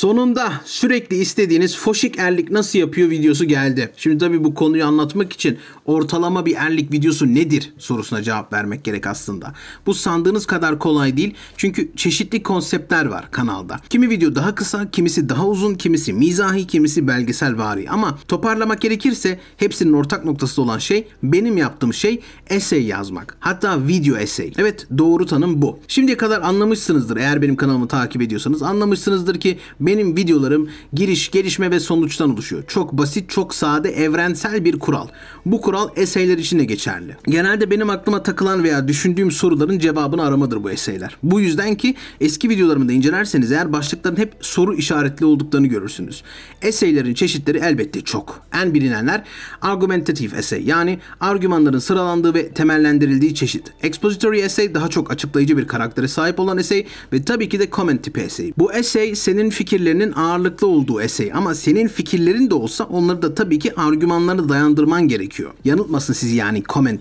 Sonunda sürekli istediğiniz foşik erlik nasıl yapıyor videosu geldi. Şimdi tabii bu konuyu anlatmak için ortalama bir erlik videosu nedir sorusuna cevap vermek gerek aslında. Bu sandığınız kadar kolay değil çünkü çeşitli konseptler var kanalda. Kimi video daha kısa, kimisi daha uzun, kimisi mizahi, kimisi belgesel vari ama toparlamak gerekirse hepsinin ortak noktası olan şey benim yaptığım şey essay yazmak. Hatta video essay. Evet doğru tanım bu. Şimdiye kadar anlamışsınızdır eğer benim kanalımı takip ediyorsanız anlamışsınızdır ki benim videolarım giriş, gelişme ve sonuçtan oluşuyor. Çok basit, çok sade, evrensel bir kural. Bu kural eseyler için de geçerli. Genelde benim aklıma takılan veya düşündüğüm soruların cevabını aramadır bu eseyler. Bu yüzden ki eski videolarımı da incelerseniz eğer başlıkların hep soru işaretli olduklarını görürsünüz. Eseylerin çeşitleri elbette çok. En bilinenler argumentative essay yani argümanların sıralandığı ve temellendirildiği çeşit. Expository essay daha çok açıklayıcı bir karaktere sahip olan essay ve tabii ki de comment tipi essay. Bu essay senin fikir fikirlerinin ağırlıklı olduğu essay ama senin fikirlerin de olsa onları da tabii ki argümanlarına dayandırman gerekiyor. Yanıltmasın sizi yani comment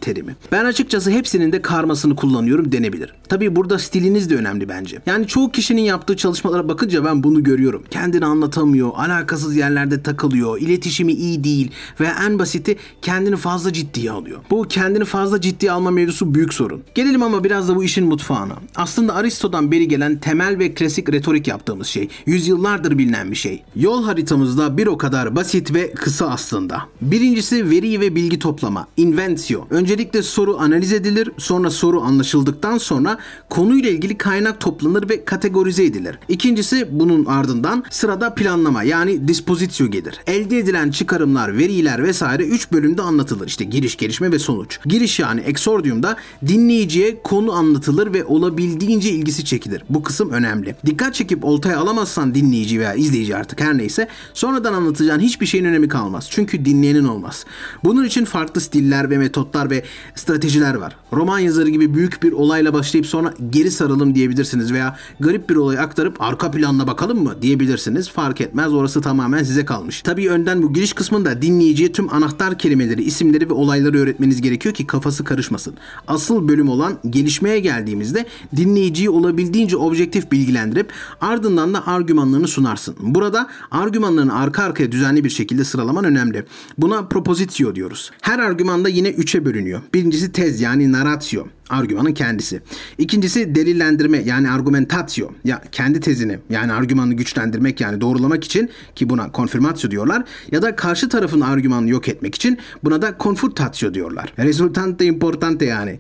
Ben açıkçası hepsinin de karmasını kullanıyorum denebilir. Tabi burada stiliniz de önemli bence. Yani çoğu kişinin yaptığı çalışmalara bakınca ben bunu görüyorum. Kendini anlatamıyor, alakasız yerlerde takılıyor, iletişimi iyi değil ve en basiti kendini fazla ciddiye alıyor. Bu kendini fazla ciddiye alma mevzusu büyük sorun. Gelelim ama biraz da bu işin mutfağına. Aslında Aristo'dan beri gelen temel ve klasik retorik yaptığımız şey. Yüzyıllardır bilinen bir şey. Yol haritamızda bir o kadar basit ve kısa aslında. Birincisi veri ve bilgi toplama. Inventio. Öncelikle soru analiz edilir, sonra soru anlaşıldıktan sonra konuyla ilgili kaynak toplanır ve kategorize edilir. İkincisi bunun ardından sırada planlama yani dispozisyo gelir. Elde edilen çıkarımlar, veriler vesaire 3 bölümde anlatılır. İşte giriş, gelişme ve sonuç. Giriş yani eksordiumda dinleyiciye konu anlatılır ve olabildiğince ilgisi çekilir. Bu kısım önemli. Dikkat çekip oltaya alamazsan dinleyici veya izleyici artık her neyse sonradan anlatacağın hiçbir şeyin önemi kalmaz. Çünkü dinleyenin olmaz. Bunun için farklı stiller ve metotlar ve stratejiler var. Roman yazarı gibi büyük bir olayla başlayıp sonra geri saralım diyebilirsiniz veya garip bir olayı aktarıp arka planına bakalım mı diyebilirsiniz. Fark etmez orası tamamen size kalmış. Tabii önden bu giriş kısmında dinleyiciye tüm anahtar kelimeleri, isimleri ve olayları öğretmeniz gerekiyor ki kafası karışmasın. Asıl bölüm olan gelişmeye geldiğimizde dinleyiciyi olabildiğince objektif bilgilendirip ardından da argümanlarını sunarsın. Burada argümanlarını arka arkaya düzenli bir şekilde sıralaman önemli. Buna propozitio diyoruz. Her argümanda yine üç'e bölünüyor. Birincisi tez yani narratio argümanın kendisi. İkincisi delillendirme yani argumentatio ya kendi tezini yani argümanı güçlendirmek yani doğrulamak için ki buna konfirmatio diyorlar ya da karşı tarafın argümanını yok etmek için buna da konfutatio diyorlar. Resultante importante yani.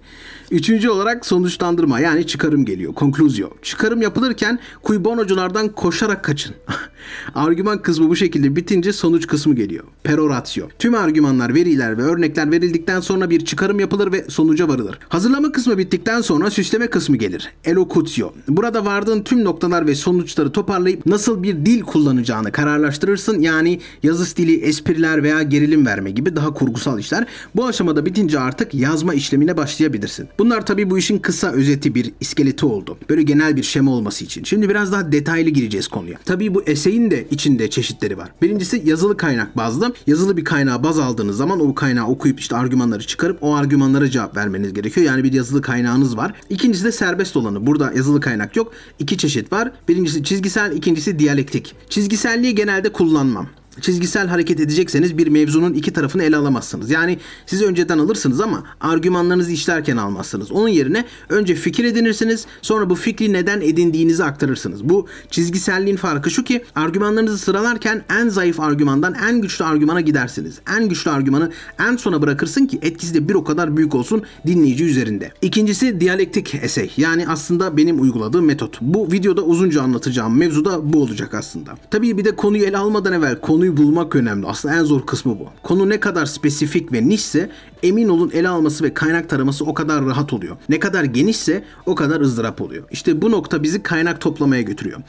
Üçüncü olarak sonuçlandırma yani çıkarım geliyor. Conclusio. Çıkarım yapılırken kuybonoculardan koşarak kaçın. Argüman kısmı bu şekilde bitince sonuç kısmı geliyor. Peroratio. Tüm argümanlar, veriler ve örnekler verildikten sonra bir çıkarım yapılır ve sonuca varılır. Hazırlama kısmı bittikten sonra süsleme kısmı gelir. Elocutio. Burada vardığın tüm noktalar ve sonuçları toparlayıp nasıl bir dil kullanacağını kararlaştırırsın. Yani yazı stili, espriler veya gerilim verme gibi daha kurgusal işler. Bu aşamada bitince artık yazma işlemine başlayabilirsin. Bunlar tabi bu işin kısa özeti bir iskeleti oldu. Böyle genel bir şema olması için. Şimdi biraz daha detaylı gireceğiz konuya. Tabi bu eser şeyin de içinde çeşitleri var. Birincisi yazılı kaynak bazlı. Yazılı bir kaynağı baz aldığınız zaman o kaynağı okuyup işte argümanları çıkarıp o argümanlara cevap vermeniz gerekiyor. Yani bir yazılı kaynağınız var. İkincisi de serbest olanı. Burada yazılı kaynak yok. İki çeşit var. Birincisi çizgisel, ikincisi diyalektik. Çizgiselliği genelde kullanmam çizgisel hareket edecekseniz bir mevzunun iki tarafını ele alamazsınız. Yani siz önceden alırsınız ama argümanlarınızı işlerken almazsınız. Onun yerine önce fikir edinirsiniz sonra bu fikri neden edindiğinizi aktarırsınız. Bu çizgiselliğin farkı şu ki argümanlarınızı sıralarken en zayıf argümandan en güçlü argümana gidersiniz. En güçlü argümanı en sona bırakırsın ki etkisi de bir o kadar büyük olsun dinleyici üzerinde. İkincisi diyalektik esey. Yani aslında benim uyguladığım metot. Bu videoda uzunca anlatacağım mevzu da bu olacak aslında. Tabii bir de konuyu ele almadan evvel konuyu konuyu bulmak önemli. Aslında en zor kısmı bu. Konu ne kadar spesifik ve nişse emin olun ele alması ve kaynak taraması o kadar rahat oluyor. Ne kadar genişse o kadar ızdırap oluyor. İşte bu nokta bizi kaynak toplamaya götürüyor.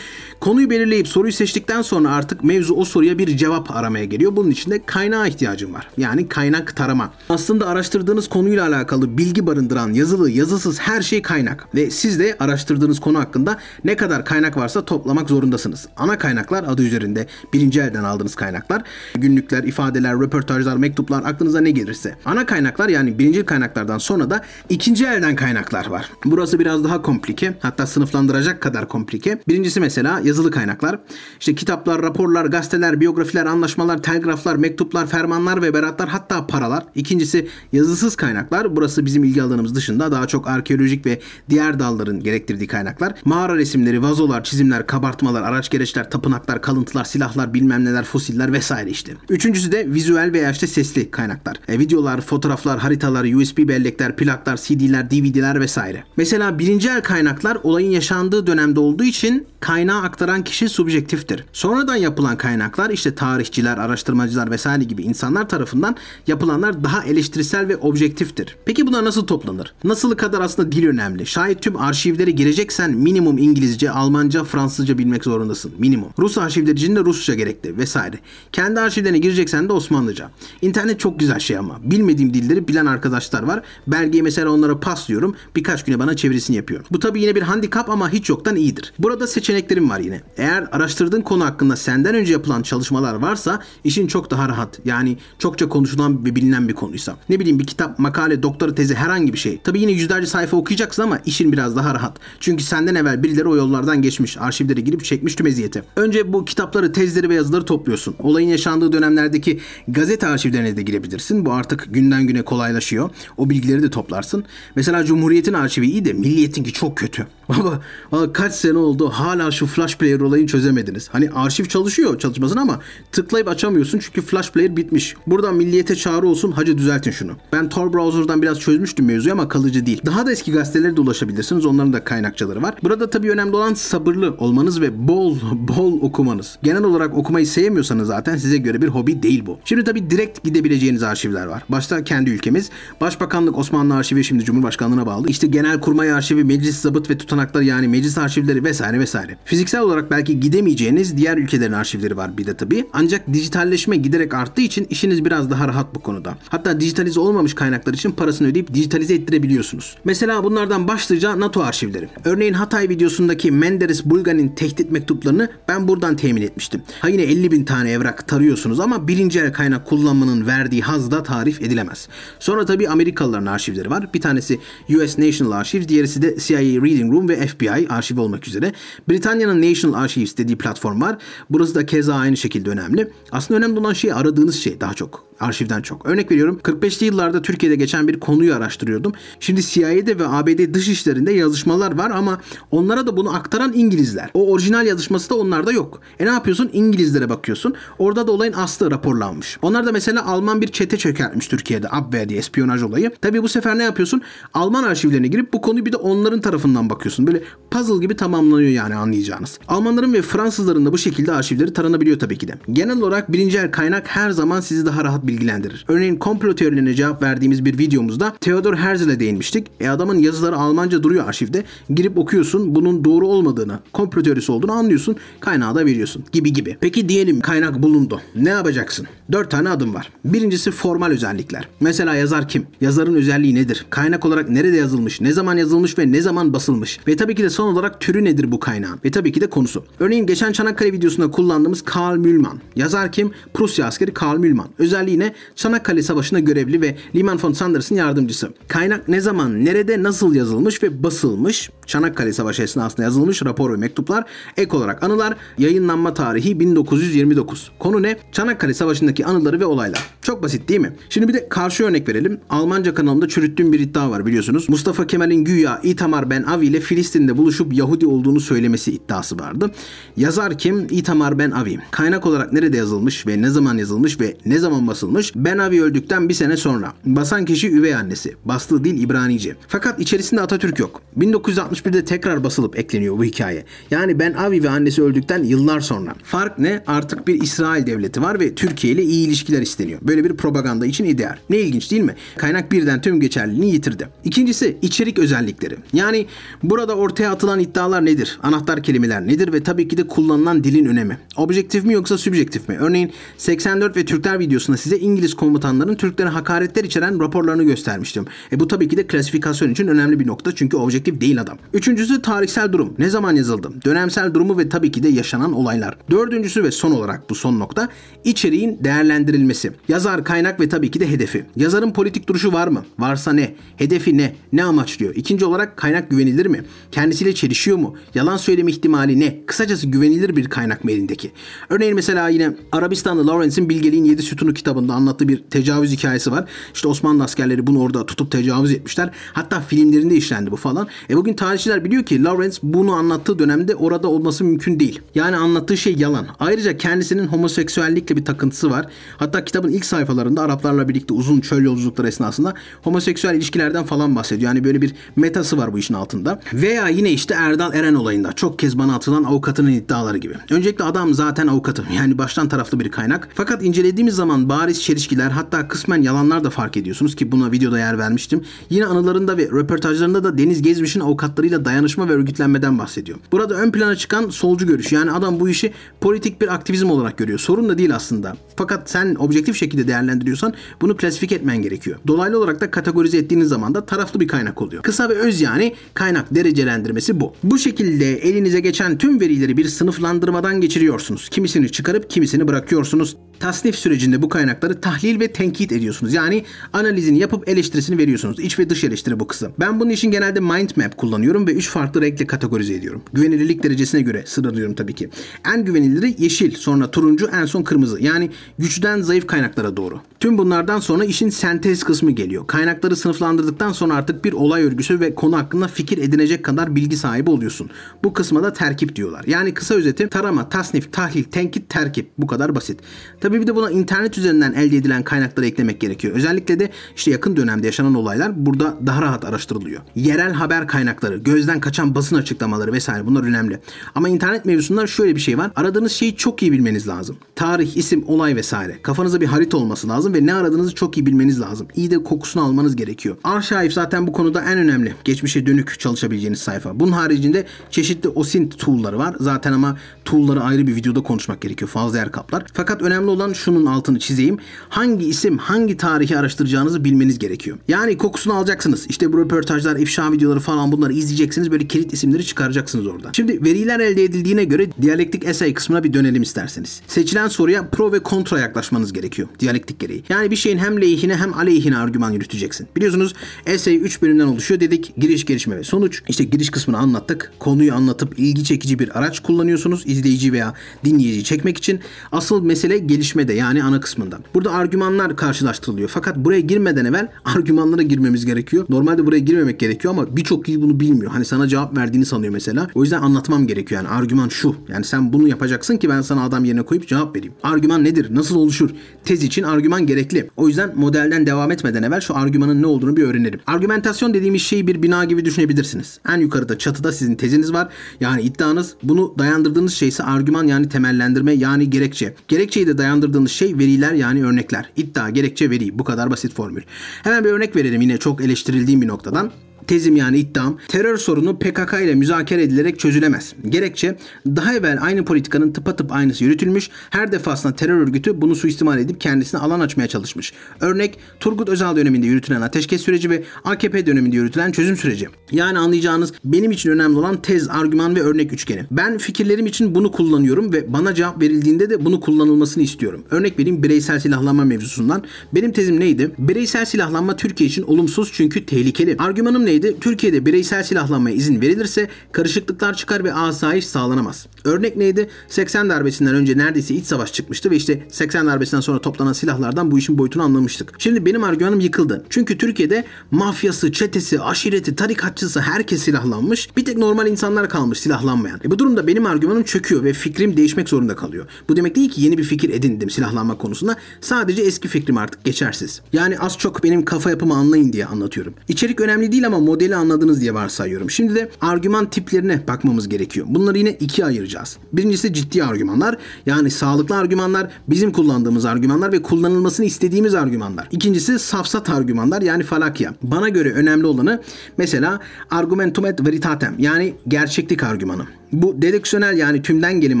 Konuyu belirleyip soruyu seçtikten sonra artık mevzu o soruya bir cevap aramaya geliyor. Bunun için de kaynağa ihtiyacım var. Yani kaynak tarama. Aslında araştırdığınız konuyla alakalı bilgi barındıran yazılı, yazısız her şey kaynak. Ve siz de araştırdığınız konu hakkında ne kadar kaynak varsa toplamak zorundasınız. Ana kaynaklar adı üzerinde birinci elden aldığınız kaynaklar. Günlükler, ifadeler, röportajlar, mektuplar aklınıza ne gelirse. Ana kaynaklar yani birinci kaynaklardan sonra da ikinci elden kaynaklar var. Burası biraz daha komplike. Hatta sınıflandıracak kadar komplike. Birincisi mesela yazılı kaynaklar. İşte kitaplar, raporlar, gazeteler, biyografiler, anlaşmalar, telgraflar, mektuplar, fermanlar ve beratlar hatta paralar. İkincisi yazısız kaynaklar. Burası bizim ilgi alanımız dışında daha çok arkeolojik ve diğer dalların gerektirdiği kaynaklar. Mağara resimleri, vazolar, çizimler, kabartmalar, araç gereçler, tapınaklar, kalıntılar, silahlar, bilmem neler, fosil şekiller vesaire işte. Üçüncüsü de vizüel veya işte sesli kaynaklar. E, videolar, fotoğraflar, haritalar, USB bellekler, plaklar, CD'ler, DVD'ler vesaire. Mesela birinci el kaynaklar olayın yaşandığı dönemde olduğu için kaynağı aktaran kişi subjektiftir. Sonradan yapılan kaynaklar işte tarihçiler, araştırmacılar vesaire gibi insanlar tarafından yapılanlar daha eleştirisel ve objektiftir. Peki bunlar nasıl toplanır? Nasılı kadar aslında dil önemli. Şayet tüm arşivlere gireceksen minimum İngilizce, Almanca, Fransızca bilmek zorundasın. Minimum. Rus arşivler için de Rusça gerekli vesaire vesaire. Kendi arşivlerine gireceksen de Osmanlıca. İnternet çok güzel şey ama. Bilmediğim dilleri bilen arkadaşlar var. Belgeyi mesela onlara paslıyorum. Birkaç güne bana çevirisini yapıyor. Bu tabi yine bir handikap ama hiç yoktan iyidir. Burada seçeneklerim var yine. Eğer araştırdığın konu hakkında senden önce yapılan çalışmalar varsa işin çok daha rahat. Yani çokça konuşulan ve bilinen bir konuysa. Ne bileyim bir kitap, makale, doktora tezi herhangi bir şey. Tabi yine yüzlerce sayfa okuyacaksın ama işin biraz daha rahat. Çünkü senden evvel birileri o yollardan geçmiş. Arşivlere girip çekmiş tüm eziyeti. Önce bu kitapları, tezleri ve yazıları topluyorsun girebiliyorsun. Olayın yaşandığı dönemlerdeki gazete arşivlerine de girebilirsin. Bu artık günden güne kolaylaşıyor. O bilgileri de toplarsın. Mesela Cumhuriyet'in arşivi iyi de Milliyet'inki çok kötü. Baba kaç sene oldu hala şu Flash Player olayını çözemediniz. Hani arşiv çalışıyor çalışmasın ama tıklayıp açamıyorsun çünkü Flash Player bitmiş. Buradan milliyete çağrı olsun hacı düzeltin şunu. Ben Tor Browser'dan biraz çözmüştüm mevzuyu ama kalıcı değil. Daha da eski gazetelere de ulaşabilirsiniz. Onların da kaynakçaları var. Burada tabii önemli olan sabırlı olmanız ve bol bol okumanız. Genel olarak okumayı sevmiyorsanız zaten size göre bir hobi değil bu. Şimdi tabii direkt gidebileceğiniz arşivler var. Başta kendi ülkemiz. Başbakanlık Osmanlı Arşivi şimdi Cumhurbaşkanlığına bağlı. İşte Genel Kurmay Arşivi, Meclis Zabıt ve Tutanak kaynaklar yani meclis arşivleri vesaire vesaire. Fiziksel olarak belki gidemeyeceğiniz diğer ülkelerin arşivleri var bir de tabii. Ancak dijitalleşme giderek arttığı için işiniz biraz daha rahat bu konuda. Hatta dijitalize olmamış kaynaklar için parasını ödeyip dijitalize ettirebiliyorsunuz. Mesela bunlardan başlıca NATO arşivleri. Örneğin Hatay videosundaki Menderes Bulgan'in tehdit mektuplarını ben buradan temin etmiştim. Ha yine 50 bin tane evrak tarıyorsunuz ama birinci el kaynak kullanmanın verdiği haz da tarif edilemez. Sonra tabii Amerikalıların arşivleri var. Bir tanesi US National Archives, diğerisi de CIA Reading Room Kurum ve FBI arşiv olmak üzere Britanya'nın National Archives dediği platform var. Burası da keza aynı şekilde önemli. Aslında önemli olan şey aradığınız şey daha çok arşivden çok. Örnek veriyorum 45'li yıllarda Türkiye'de geçen bir konuyu araştırıyordum. Şimdi CIA'de ve ABD dış işlerinde yazışmalar var ama onlara da bunu aktaran İngilizler. O orijinal yazışması da onlarda yok. E ne yapıyorsun? İngilizlere bakıyorsun. Orada da olayın aslı raporlanmış. Onlar da mesela Alman bir çete çökertmiş Türkiye'de Abwehr diye espiyonaj olayı. Tabi bu sefer ne yapıyorsun? Alman arşivlerine girip bu konuyu bir de onların tarafından bakıyorsun. Böyle puzzle gibi tamamlanıyor yani anlayacağınız. Almanların ve Fransızların da bu şekilde arşivleri taranabiliyor tabii ki de. Genel olarak birinci el kaynak her zaman sizi daha rahat bir bilgilendirir. Örneğin komplo teorilerine cevap verdiğimiz bir videomuzda Theodor Herzl'e değinmiştik. E adamın yazıları Almanca duruyor arşivde. Girip okuyorsun bunun doğru olmadığını, komplo teorisi olduğunu anlıyorsun. Kaynağı da veriyorsun gibi gibi. Peki diyelim kaynak bulundu. Ne yapacaksın? Dört tane adım var. Birincisi formal özellikler. Mesela yazar kim? Yazarın özelliği nedir? Kaynak olarak nerede yazılmış? Ne zaman yazılmış ve ne zaman basılmış? Ve tabii ki de son olarak türü nedir bu kaynağın? Ve tabii ki de konusu. Örneğin geçen Çanakkale videosunda kullandığımız Karl Mühlmann. Yazar kim? Prusya askeri Karl Mühlmann. Özelliği Devleti'ne Çanakkale Savaşı'na görevli ve Liman von Sanders'ın yardımcısı. Kaynak ne zaman, nerede, nasıl yazılmış ve basılmış, Çanakkale Savaşı esnasında yazılmış rapor ve mektuplar, ek olarak anılar, yayınlanma tarihi 1929. Konu ne? Çanakkale Savaşı'ndaki anıları ve olaylar. Çok basit değil mi? Şimdi bir de karşı örnek verelim. Almanca kanalında çürüttüğüm bir iddia var biliyorsunuz. Mustafa Kemal'in güya İtamar Ben Avi ile Filistin'de buluşup Yahudi olduğunu söylemesi iddiası vardı. Yazar kim? İtamar Ben Avi. Kaynak olarak nerede yazılmış ve ne zaman yazılmış ve ne zaman basılmış basılmış. Ben öldükten bir sene sonra. Basan kişi üvey annesi. Bastığı dil İbranice. Fakat içerisinde Atatürk yok. 1961'de tekrar basılıp ekleniyor bu hikaye. Yani Ben Avi ve annesi öldükten yıllar sonra. Fark ne? Artık bir İsrail devleti var ve Türkiye ile iyi ilişkiler isteniyor. Böyle bir propaganda için ideal. Ne ilginç değil mi? Kaynak birden tüm geçerliliğini yitirdi. İkincisi içerik özellikleri. Yani burada ortaya atılan iddialar nedir? Anahtar kelimeler nedir ve tabii ki de kullanılan dilin önemi. Objektif mi yoksa sübjektif mi? Örneğin 84 ve Türkler videosunda size size İngiliz komutanların Türklere hakaretler içeren raporlarını göstermiştim. E bu tabii ki de klasifikasyon için önemli bir nokta çünkü objektif değil adam. Üçüncüsü tarihsel durum. Ne zaman yazıldı? Dönemsel durumu ve tabii ki de yaşanan olaylar. Dördüncüsü ve son olarak bu son nokta içeriğin değerlendirilmesi. Yazar, kaynak ve tabii ki de hedefi. Yazarın politik duruşu var mı? Varsa ne? Hedefi ne? Ne amaçlıyor? İkinci olarak kaynak güvenilir mi? Kendisiyle çelişiyor mu? Yalan söyleme ihtimali ne? Kısacası güvenilir bir kaynak mı elindeki? Örneğin mesela yine Arabistanlı Lawrence'in Bilgeliğin 7 Sütunu kitabı kitabında anlattığı bir tecavüz hikayesi var. İşte Osmanlı askerleri bunu orada tutup tecavüz etmişler. Hatta filmlerinde işlendi bu falan. E bugün tarihçiler biliyor ki Lawrence bunu anlattığı dönemde orada olması mümkün değil. Yani anlattığı şey yalan. Ayrıca kendisinin homoseksüellikle bir takıntısı var. Hatta kitabın ilk sayfalarında Araplarla birlikte uzun çöl yolculukları esnasında homoseksüel ilişkilerden falan bahsediyor. Yani böyle bir metası var bu işin altında. Veya yine işte Erdal Eren olayında çok kez bana atılan avukatının iddiaları gibi. Öncelikle adam zaten avukatı. Yani baştan taraflı bir kaynak. Fakat incelediğimiz zaman bari bariz çelişkiler hatta kısmen yalanlar da fark ediyorsunuz ki buna videoda yer vermiştim. Yine anılarında ve röportajlarında da Deniz Gezmiş'in avukatlarıyla dayanışma ve örgütlenmeden bahsediyor. Burada ön plana çıkan solcu görüş yani adam bu işi politik bir aktivizm olarak görüyor. Sorun da değil aslında. Fakat sen objektif şekilde değerlendiriyorsan bunu klasifik etmen gerekiyor. Dolaylı olarak da kategorize ettiğiniz zaman da taraflı bir kaynak oluyor. Kısa ve öz yani kaynak derecelendirmesi bu. Bu şekilde elinize geçen tüm verileri bir sınıflandırmadan geçiriyorsunuz. Kimisini çıkarıp kimisini bırakıyorsunuz tasnif sürecinde bu kaynakları tahlil ve tenkit ediyorsunuz. Yani analizini yapıp eleştirisini veriyorsunuz. İç ve dış eleştiri bu kısım. Ben bunun için genelde mind map kullanıyorum ve 3 farklı renkle kategorize ediyorum. Güvenilirlik derecesine göre sıralıyorum tabii ki. En güvenilirleri yeşil, sonra turuncu, en son kırmızı. Yani güçten zayıf kaynaklara doğru. Tüm bunlardan sonra işin sentez kısmı geliyor. Kaynakları sınıflandırdıktan sonra artık bir olay örgüsü ve konu hakkında fikir edinecek kadar bilgi sahibi oluyorsun. Bu kısma da terkip diyorlar. Yani kısa özeti tarama, tasnif, tahlil, tenkit, terkip. Bu kadar basit. Tabii bir de buna internet üzerinden elde edilen kaynakları eklemek gerekiyor. Özellikle de işte yakın dönemde yaşanan olaylar burada daha rahat araştırılıyor. Yerel haber kaynakları, gözden kaçan basın açıklamaları vesaire bunlar önemli. Ama internet mevzusunda şöyle bir şey var. Aradığınız şeyi çok iyi bilmeniz lazım. Tarih, isim, olay vesaire. Kafanızda bir harita olması lazım lazım ve ne aradığınızı çok iyi bilmeniz lazım. İyi de kokusunu almanız gerekiyor. Arşive zaten bu konuda en önemli. Geçmişe dönük çalışabileceğiniz sayfa. Bunun haricinde çeşitli OSINT tool'ları var. Zaten ama tool'ları ayrı bir videoda konuşmak gerekiyor. Fazla yer kaplar. Fakat önemli olan şunun altını çizeyim. Hangi isim, hangi tarihi araştıracağınızı bilmeniz gerekiyor. Yani kokusunu alacaksınız. İşte bu röportajlar, ifşa videoları falan bunları izleyeceksiniz. Böyle kilit isimleri çıkaracaksınız orada. Şimdi veriler elde edildiğine göre diyalektik essay kısmına bir dönelim isterseniz. Seçilen soruya pro ve kontra yaklaşmanız gerekiyor. Diyalektik gereği. Yani bir şeyin hem lehine hem aleyhine argüman yürüteceksin. Biliyorsunuz essay 3 bölümden oluşuyor dedik. Giriş, gelişme ve sonuç. İşte giriş kısmını anlattık. Konuyu anlatıp ilgi çekici bir araç kullanıyorsunuz izleyici veya dinleyiciyi çekmek için. Asıl mesele gelişmede yani ana kısmında. Burada argümanlar karşılaştırılıyor. Fakat buraya girmeden evvel argümanlara girmemiz gerekiyor. Normalde buraya girmemek gerekiyor ama birçok kişi bunu bilmiyor. Hani sana cevap verdiğini sanıyor mesela. O yüzden anlatmam gerekiyor yani argüman şu. Yani sen bunu yapacaksın ki ben sana adam yerine koyup cevap vereyim. Argüman nedir? Nasıl oluşur? Tez için argüman gerekli. O yüzden modelden devam etmeden evvel şu argümanın ne olduğunu bir öğrenelim. Argümentasyon dediğimiz şeyi bir bina gibi düşünebilirsiniz. En yukarıda çatıda sizin teziniz var. Yani iddianız. Bunu dayandırdığınız şey ise argüman yani temellendirme yani gerekçe. Gerekçeyi de dayandırdığınız şey veriler yani örnekler. İddia, gerekçe, veri. Bu kadar basit formül. Hemen bir örnek verelim yine çok eleştirildiğim bir noktadan tezim yani iddiam terör sorunu PKK ile müzakere edilerek çözülemez. Gerekçe daha evvel aynı politikanın tıpatıp aynısı yürütülmüş. Her defasında terör örgütü bunu suistimal edip kendisine alan açmaya çalışmış. Örnek Turgut Özal döneminde yürütülen ateşkes süreci ve AKP döneminde yürütülen çözüm süreci. Yani anlayacağınız benim için önemli olan tez, argüman ve örnek üçgeni. Ben fikirlerim için bunu kullanıyorum ve bana cevap verildiğinde de bunu kullanılmasını istiyorum. Örnek vereyim bireysel silahlanma mevzusundan. Benim tezim neydi? Bireysel silahlanma Türkiye için olumsuz çünkü tehlikeli. Argümanım neydi? Türkiye'de Türkiye'de bireysel silahlanmaya izin verilirse karışıklıklar çıkar ve asayiş sağlanamaz. Örnek neydi? 80 darbesinden önce neredeyse iç savaş çıkmıştı ve işte 80 darbesinden sonra toplanan silahlardan bu işin boyutunu anlamıştık. Şimdi benim argümanım yıkıldı. Çünkü Türkiye'de mafyası, çetesi, aşireti, tarikatçısı herkes silahlanmış. Bir tek normal insanlar kalmış silahlanmayan. E bu durumda benim argümanım çöküyor ve fikrim değişmek zorunda kalıyor. Bu demek değil ki yeni bir fikir edindim silahlanma konusunda. Sadece eski fikrim artık geçersiz. Yani az çok benim kafa yapımı anlayın diye anlatıyorum. İçerik önemli değil ama modeli anladınız diye varsayıyorum. Şimdi de argüman tiplerine bakmamız gerekiyor. Bunları yine ikiye ayıracağız. Birincisi ciddi argümanlar. Yani sağlıklı argümanlar, bizim kullandığımız argümanlar ve kullanılmasını istediğimiz argümanlar. İkincisi safsat argümanlar yani falakya. Bana göre önemli olanı mesela argumentum et veritatem yani gerçeklik argümanı. Bu dedüksiyonel yani tümden gelim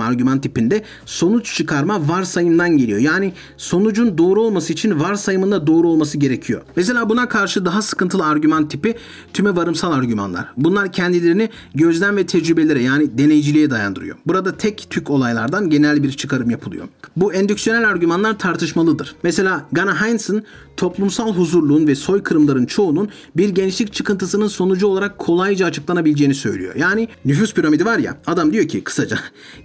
argüman tipinde sonuç çıkarma varsayımdan geliyor. Yani sonucun doğru olması için da doğru olması gerekiyor. Mesela buna karşı daha sıkıntılı argüman tipi tüme varımsal argümanlar. Bunlar kendilerini gözlem ve tecrübelere yani deneyiciliğe dayandırıyor. Burada tek tük olaylardan genel bir çıkarım yapılıyor. Bu endüksiyonel argümanlar tartışmalıdır. Mesela Gana Heinz'ın toplumsal huzurluğun ve soykırımların çoğunun bir gençlik çıkıntısının sonucu olarak kolayca açıklanabileceğini söylüyor. Yani nüfus piramidi var ya Adam diyor ki kısaca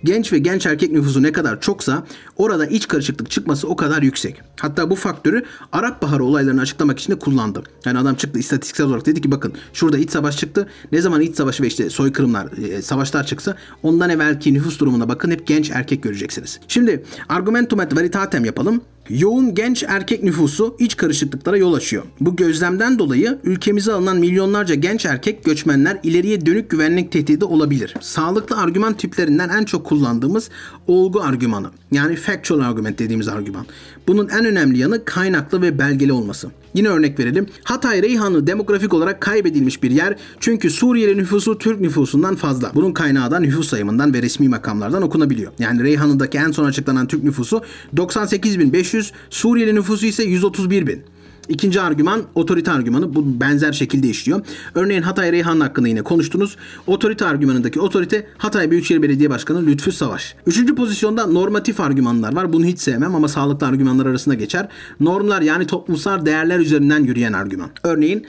genç ve genç erkek nüfusu ne kadar çoksa orada iç karışıklık çıkması o kadar yüksek. Hatta bu faktörü Arap Baharı olaylarını açıklamak için de kullandı. Yani adam çıktı istatistiksel olarak dedi ki bakın şurada iç savaş çıktı. Ne zaman iç savaşı ve işte soykırımlar, e, savaşlar çıksa ondan evvelki nüfus durumuna bakın hep genç erkek göreceksiniz. Şimdi argumentum et veritatem yapalım. Yoğun genç erkek nüfusu iç karışıklıklara yol açıyor. Bu gözlemden dolayı ülkemize alınan milyonlarca genç erkek göçmenler ileriye dönük güvenlik tehdidi olabilir. Sağlıklı argüman tiplerinden en çok kullandığımız olgu argümanı yani factual argument dediğimiz argüman. Bunun en önemli yanı kaynaklı ve belgeli olması. Yine örnek verelim. Hatay Reyhanlı demografik olarak kaybedilmiş bir yer çünkü Suriyeli nüfusu Türk nüfusundan fazla. Bunun kaynağı da nüfus sayımından ve resmi makamlardan okunabiliyor. Yani Reyhanlı'daki en son açıklanan Türk nüfusu 98.500, Suriyeli nüfusu ise 131.000. İkinci argüman otorite argümanı. Bu benzer şekilde işliyor. Örneğin Hatay Reyhan hakkında yine konuştunuz. Otorite argümanındaki otorite Hatay Büyükşehir Belediye Başkanı Lütfü Savaş. Üçüncü pozisyonda normatif argümanlar var. Bunu hiç sevmem ama sağlıklı argümanlar arasında geçer. Normlar yani toplumsal değerler üzerinden yürüyen argüman. Örneğin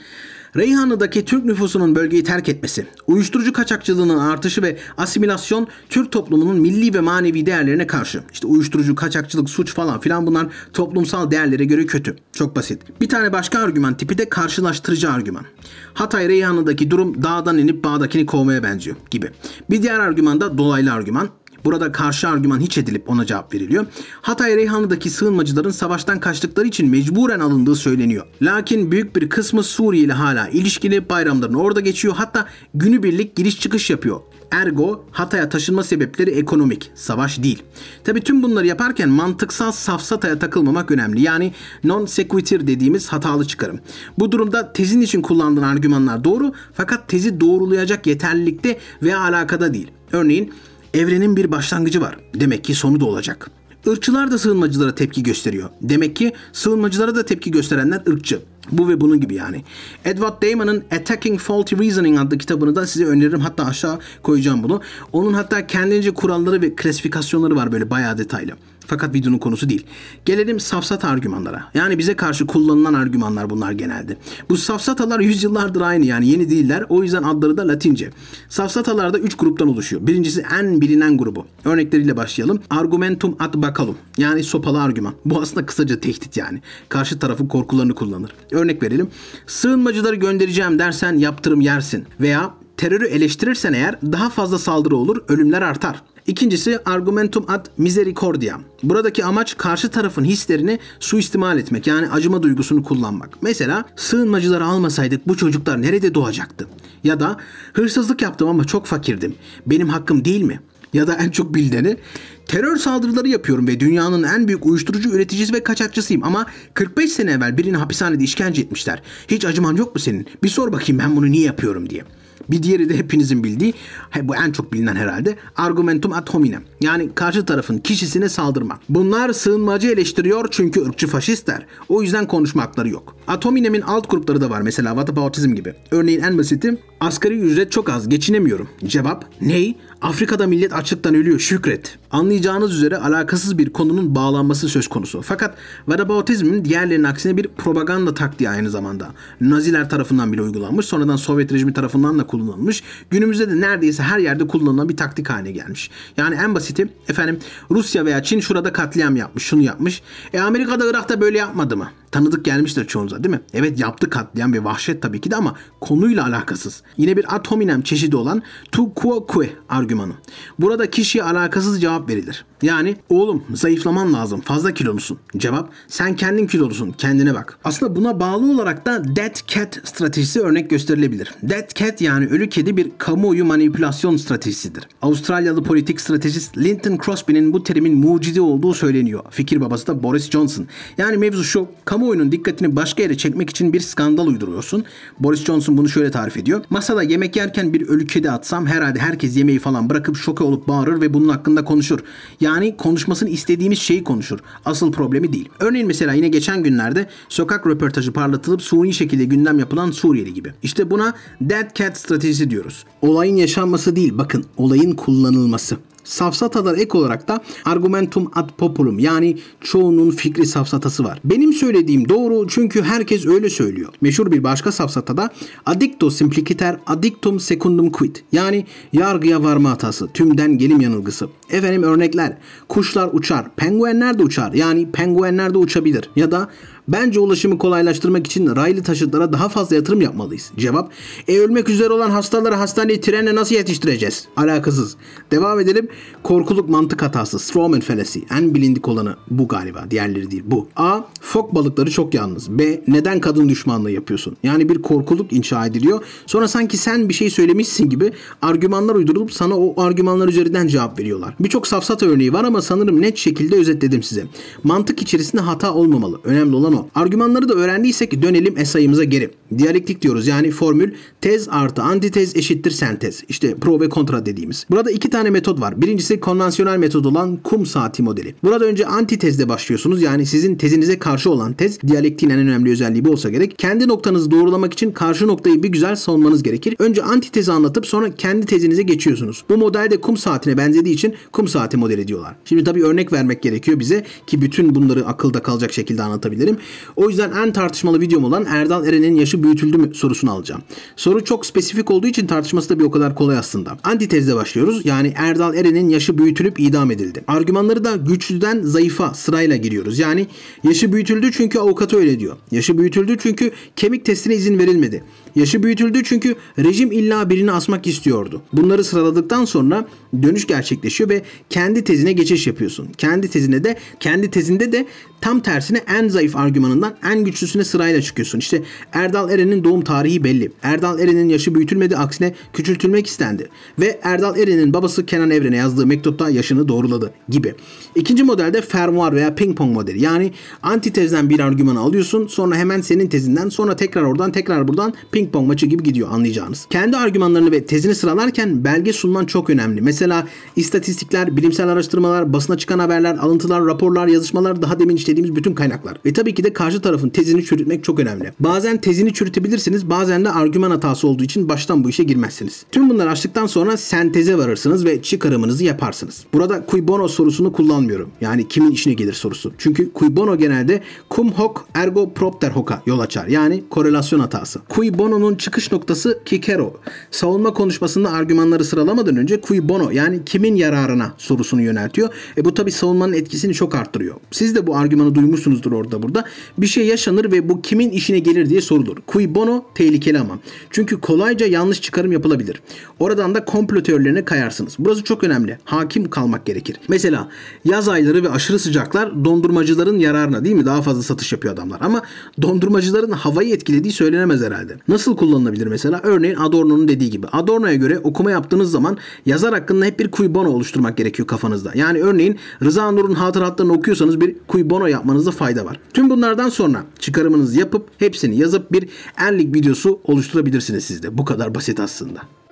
Reyhanlı'daki Türk nüfusunun bölgeyi terk etmesi, uyuşturucu kaçakçılığının artışı ve asimilasyon Türk toplumunun milli ve manevi değerlerine karşı. İşte uyuşturucu, kaçakçılık, suç falan filan bunlar toplumsal değerlere göre kötü. Çok basit. Bir tane başka argüman tipi de karşılaştırıcı argüman. Hatay Reyhanlı'daki durum dağdan inip bağdakini kovmaya benziyor gibi. Bir diğer argüman da dolaylı argüman. Burada karşı argüman hiç edilip ona cevap veriliyor. Hatay Reyhanlı'daki sığınmacıların savaştan kaçtıkları için mecburen alındığı söyleniyor. Lakin büyük bir kısmı Suriye ile hala ilişkili, bayramlarını orada geçiyor hatta günübirlik giriş çıkış yapıyor. Ergo Hatay'a taşınma sebepleri ekonomik, savaş değil. Tabi tüm bunları yaparken mantıksal safsataya takılmamak önemli. Yani non sequitur dediğimiz hatalı çıkarım. Bu durumda tezin için kullandığın argümanlar doğru fakat tezi doğrulayacak yeterlilikte veya alakada değil. Örneğin Evrenin bir başlangıcı var. Demek ki sonu da olacak. Irkçılar da sığınmacılara tepki gösteriyor. Demek ki sığınmacılara da tepki gösterenler ırkçı. Bu ve bunun gibi yani. Edward Damon'ın Attacking Faulty Reasoning adlı kitabını da size öneririm. Hatta aşağı koyacağım bunu. Onun hatta kendince kuralları ve klasifikasyonları var böyle bayağı detaylı. Fakat videonun konusu değil. Gelelim safsat argümanlara. Yani bize karşı kullanılan argümanlar bunlar genelde. Bu safsatalar yüzyıllardır aynı yani yeni değiller. O yüzden adları da Latince. Safsatalar da 3 gruptan oluşuyor. Birincisi en bilinen grubu. Örnekleriyle başlayalım. Argumentum ad bakalım. Yani sopalı argüman. Bu aslında kısaca tehdit yani. Karşı tarafın korkularını kullanır. Örnek verelim. Sığınmacıları göndereceğim dersen yaptırım yersin. Veya terörü eleştirirsen eğer daha fazla saldırı olur, ölümler artar. İkincisi argumentum ad misericordia. Buradaki amaç karşı tarafın hislerini suistimal etmek yani acıma duygusunu kullanmak. Mesela sığınmacıları almasaydık bu çocuklar nerede doğacaktı? Ya da hırsızlık yaptım ama çok fakirdim. Benim hakkım değil mi? Ya da en çok bildiğini terör saldırıları yapıyorum ve dünyanın en büyük uyuşturucu üreticisi ve kaçakçısıyım ama 45 sene evvel birini hapishanede işkence etmişler. Hiç acıman yok mu senin? Bir sor bakayım ben bunu niye yapıyorum diye. Bir diğeri de hepinizin bildiği, bu en çok bilinen herhalde, argumentum ad hominem. Yani karşı tarafın kişisine saldırma. Bunlar sığınmacı eleştiriyor çünkü ırkçı faşistler. O yüzden konuşma hakları yok. Ad hominem'in alt grupları da var mesela vatapautizm gibi. Örneğin en basiti, asgari ücret çok az, geçinemiyorum. Cevap, ney? Afrika'da millet açlıktan ölüyor şükret. Anlayacağınız üzere alakasız bir konunun bağlanması söz konusu. Fakat Whataboutizm'in diğerlerinin aksine bir propaganda taktiği aynı zamanda. Naziler tarafından bile uygulanmış, sonradan Sovyet rejimi tarafından da kullanılmış. Günümüzde de neredeyse her yerde kullanılan bir taktik haline gelmiş. Yani en basiti efendim Rusya veya Çin şurada katliam yapmış, şunu yapmış. E Amerika'da Irak'ta böyle yapmadı mı? tanıdık gelmiştir çoğunuza değil mi? Evet yaptı katliam ve vahşet tabii ki de ama konuyla alakasız. Yine bir ad hominem çeşidi olan tu quoque argümanı. Burada kişiye alakasız cevap verilir. Yani oğlum zayıflaman lazım fazla kilolusun. Cevap sen kendin kilolusun kendine bak. Aslında buna bağlı olarak da dead cat stratejisi örnek gösterilebilir. Dead cat yani ölü kedi bir kamuoyu manipülasyon stratejisidir. Avustralyalı politik stratejist Linton Crosby'nin bu terimin mucidi olduğu söyleniyor. Fikir babası da Boris Johnson. Yani mevzu şu kamuoyunun dikkatini başka yere çekmek için bir skandal uyduruyorsun. Boris Johnson bunu şöyle tarif ediyor. Masada yemek yerken bir ölü kedi atsam herhalde herkes yemeği falan bırakıp şoka olup bağırır ve bunun hakkında konuşur. Yani yani konuşmasını istediğimiz şeyi konuşur. Asıl problemi değil. Örneğin mesela yine geçen günlerde sokak röportajı parlatılıp suni şekilde gündem yapılan Suriyeli gibi. İşte buna dead cat stratejisi diyoruz. Olayın yaşanması değil bakın olayın kullanılması. Safsatalar ek olarak da argumentum ad populum yani çoğunun fikri safsatası var. Benim söylediğim doğru çünkü herkes öyle söylüyor. Meşhur bir başka safsatada adicto simpliciter adictum secundum quid yani yargıya varma hatası, tümden gelim yanılgısı. Efendim örnekler kuşlar uçar, penguenler de uçar yani penguenler de uçabilir ya da Bence ulaşımı kolaylaştırmak için raylı taşıtlara daha fazla yatırım yapmalıyız. Cevap, e ölmek üzere olan hastaları hastaneye trenle nasıl yetiştireceğiz? Alakasız. Devam edelim. Korkuluk mantık hatası, Strawman fallacy. En bilindik olanı bu galiba, diğerleri değil bu. A. Fok balıkları çok yalnız. B. Neden kadın düşmanlığı yapıyorsun? Yani bir korkuluk inşa ediliyor. Sonra sanki sen bir şey söylemişsin gibi argümanlar uydurulup sana o argümanlar üzerinden cevap veriyorlar. Birçok safsata örneği var ama sanırım net şekilde özetledim size. Mantık içerisinde hata olmamalı. Önemli olan o. Tamam. Argümanları da öğrendiysek dönelim esayımıza geri. Diyalektik diyoruz. Yani formül tez artı antitez eşittir sentez. İşte pro ve kontra dediğimiz. Burada iki tane metod var. Birincisi konvansiyonel metod olan kum saati modeli. Burada önce antitezle başlıyorsunuz. Yani sizin tezinize karşı olan tez diyalektiğin en önemli özelliği bu olsa gerek. Kendi noktanızı doğrulamak için karşı noktayı bir güzel savunmanız gerekir. Önce antitezi anlatıp sonra kendi tezinize geçiyorsunuz. Bu model de kum saatine benzediği için kum saati modeli diyorlar. Şimdi tabii örnek vermek gerekiyor bize ki bütün bunları akılda kalacak şekilde anlatabilirim. O yüzden en tartışmalı videom olan Erdal Eren'in yaşı büyütüldü mü sorusunu alacağım. Soru çok spesifik olduğu için tartışması da bir o kadar kolay aslında. Antitezle başlıyoruz. Yani Erdal Eren'in yaşı büyütülüp idam edildi. Argümanları da güçlüden zayıfa sırayla giriyoruz. Yani yaşı büyütüldü çünkü avukatı öyle diyor. Yaşı büyütüldü çünkü kemik testine izin verilmedi. Yaşı büyütüldü çünkü rejim illa birini asmak istiyordu. Bunları sıraladıktan sonra dönüş gerçekleşiyor ve kendi tezine geçiş yapıyorsun. Kendi tezine de kendi tezinde de Tam tersine en zayıf argümanından en güçlüsüne sırayla çıkıyorsun. İşte Erdal Eren'in doğum tarihi belli. Erdal Eren'in yaşı büyütülmedi aksine küçültülmek istendi. Ve Erdal Eren'in babası Kenan Evren'e yazdığı mektupta yaşını doğruladı gibi. İkinci modelde fermuar veya ping pong modeli. Yani antitezden bir argümanı alıyorsun sonra hemen senin tezinden sonra tekrar oradan tekrar buradan ping pong maçı gibi gidiyor anlayacağınız. Kendi argümanlarını ve tezini sıralarken belge sunman çok önemli. Mesela istatistikler, bilimsel araştırmalar, basına çıkan haberler, alıntılar, raporlar, yazışmalar daha demin işte işlediğimiz bütün kaynaklar. Ve tabii ki de karşı tarafın tezini çürütmek çok önemli. Bazen tezini çürütebilirsiniz bazen de argüman hatası olduğu için baştan bu işe girmezsiniz. Tüm bunlar açtıktan sonra senteze varırsınız ve çıkarımınızı yaparsınız. Burada cui bono sorusunu kullanmıyorum. Yani kimin işine gelir sorusu. Çünkü cui bono genelde cum hoc ergo propter hoc'a yol açar. Yani korelasyon hatası. Cui bono'nun çıkış noktası Kikero. Savunma konuşmasında argümanları sıralamadan önce cui bono yani kimin yararına sorusunu yöneltiyor. E bu tabii savunmanın etkisini çok arttırıyor. Siz de bu argüman argümanı duymuşsunuzdur orada burada. Bir şey yaşanır ve bu kimin işine gelir diye sorulur. Cui bono tehlikeli ama. Çünkü kolayca yanlış çıkarım yapılabilir. Oradan da komplo teorilerine kayarsınız. Burası çok önemli. Hakim kalmak gerekir. Mesela yaz ayları ve aşırı sıcaklar dondurmacıların yararına değil mi? Daha fazla satış yapıyor adamlar. Ama dondurmacıların havayı etkilediği söylenemez herhalde. Nasıl kullanılabilir mesela? Örneğin Adorno'nun dediği gibi. Adorno'ya göre okuma yaptığınız zaman yazar hakkında hep bir cui bono oluşturmak gerekiyor kafanızda. Yani örneğin Rıza Nur'un hatıratlarını okuyorsanız bir cui bono yapmanızda fayda var. Tüm bunlardan sonra çıkarımınızı yapıp hepsini yazıp bir enlik videosu oluşturabilirsiniz sizde. Bu kadar basit aslında.